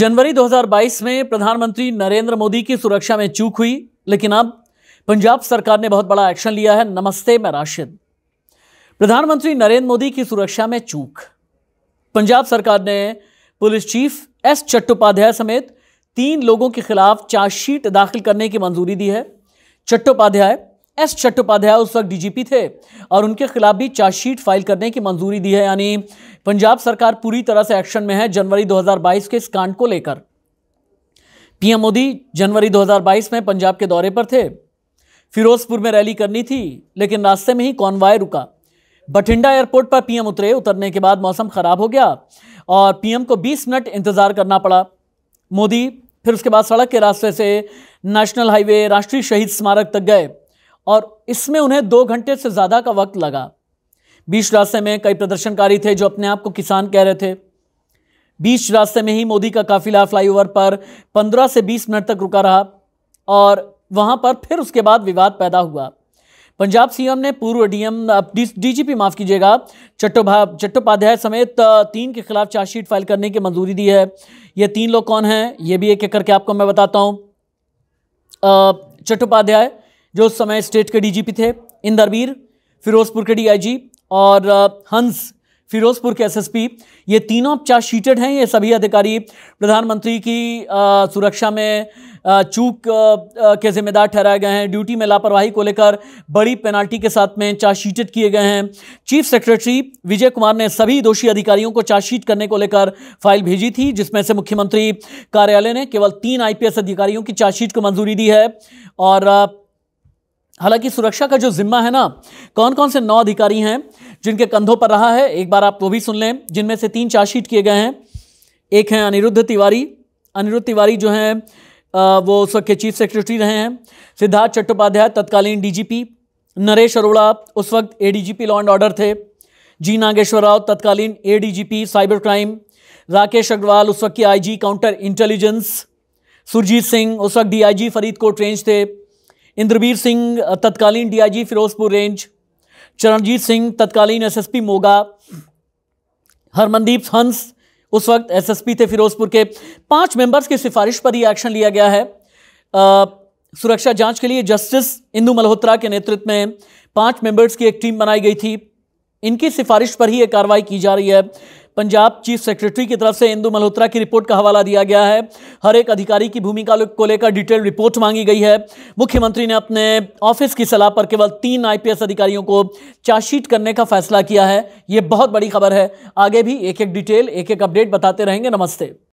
जनवरी 2022 में प्रधानमंत्री नरेंद्र मोदी की सुरक्षा में चूक हुई लेकिन अब पंजाब सरकार ने बहुत बड़ा एक्शन लिया है नमस्ते मैं राशिद प्रधानमंत्री नरेंद्र मोदी की सुरक्षा में चूक पंजाब सरकार ने पुलिस चीफ एस चट्टोपाध्याय समेत तीन लोगों के खिलाफ चार्जशीट दाखिल करने की मंजूरी दी है चट्टोपाध्याय एस चट्टोपाध्याय उस वक्त डीजीपी थे और उनके खिलाफ भी चार्जशीट फाइल करने की मंजूरी दी है यानी पंजाब सरकार पूरी तरह से एक्शन में है जनवरी 2022 के इस कांड को लेकर पीएम मोदी जनवरी 2022 में पंजाब के दौरे पर थे फिरोजपुर में रैली करनी थी लेकिन रास्ते में ही कॉनवाय रुका बठिंडा एयरपोर्ट पर पीएम उतरे उतरने के बाद मौसम खराब हो गया और पीएम को 20 मिनट इंतजार करना पड़ा मोदी फिर उसके बाद सड़क के रास्ते से नेशनल हाईवे राष्ट्रीय शहीद स्मारक तक गए और इसमें उन्हें दो घंटे से ज़्यादा का वक्त लगा बीच रास्ते में कई प्रदर्शनकारी थे जो अपने आप को किसान कह रहे थे बीच रास्ते में ही मोदी का काफिला फ्लाईओवर पर 15 से 20 मिनट तक रुका रहा और वहां पर फिर उसके बाद विवाद पैदा हुआ पंजाब सीएम ने पूर्व डीएम डीजीपी माफ कीजिएगा चट्टोभा चट्टोपाध्याय समेत तीन के खिलाफ चार्जशीट फाइल करने की मंजूरी दी है ये तीन लोग कौन हैं ये भी एक एक करके आपको मैं बताता हूँ चट्टोपाध्याय जो उस समय स्टेट के डीजीपी थे इंदरबीर फिरोजपुर के डीआईजी और हंस फिरोजपुर के एसएसपी ये तीनों शीटेड हैं ये सभी अधिकारी प्रधानमंत्री की आ, सुरक्षा में आ, चूक आ, के जिम्मेदार ठहराए गए हैं ड्यूटी में लापरवाही को लेकर बड़ी पेनाल्टी के साथ में चार्जशीटेड किए गए हैं चीफ सेक्रेटरी विजय कुमार ने सभी दोषी अधिकारियों को चार्जशीट करने को लेकर फाइल भेजी थी जिसमें से मुख्यमंत्री कार्यालय ने केवल तीन आईपीएस अधिकारियों की चार्जशीट को मंजूरी दी है और हालांकि सुरक्षा का जो जिम्मा है ना कौन कौन से नौ अधिकारी हैं जिनके कंधों पर रहा है एक बार आप वो भी सुन लें जिनमें से तीन चार्जशीट किए गए हैं एक हैं अनिरुद्ध तिवारी अनिरुद्ध तिवारी जो हैं वो उस वक्त के चीफ सेक्रेटरी रहे हैं सिद्धार्थ चट्टोपाध्याय तत्कालीन डीजीपी नरेश अरोड़ा उस वक्त एडीजीपी लॉ एंड ऑर्डर थे जी नागेश्वर राव तत्कालीन ADGP cyber crime Rakesh Agarwal उस वक्त के IG counter intelligence Surjit Singh उस वक्त डीआईजी फरीदकोट रेंज थे इंद्रवीर सिंह तत्कालीन डीआईजी फिरोजपुर रेंज चरणजीत सिंह तत्कालीन एसएसपी मोगा हरमनदीप हंस उस वक्त एसएसपी थे फिरोजपुर के पांच मेंबर्स की सिफारिश पर ही एक्शन लिया गया है आ, सुरक्षा जांच के लिए जस्टिस इंदू मल्होत्रा के नेतृत्व में पांच मेंबर्स की एक टीम बनाई गई थी इनकी सिफारिश पर ही यह कार्रवाई की जा रही है पंजाब चीफ सेक्रेटरी की तरफ से इंदू मल्होत्रा की रिपोर्ट का हवाला दिया गया है हर एक अधिकारी की भूमिका को लेकर डिटेल रिपोर्ट मांगी गई है मुख्यमंत्री ने अपने ऑफिस की सलाह पर केवल तीन आईपीएस अधिकारियों को चार्जशीट करने का फैसला किया है ये बहुत बड़ी खबर है आगे भी एक एक डिटेल एक एक अपडेट बताते रहेंगे नमस्ते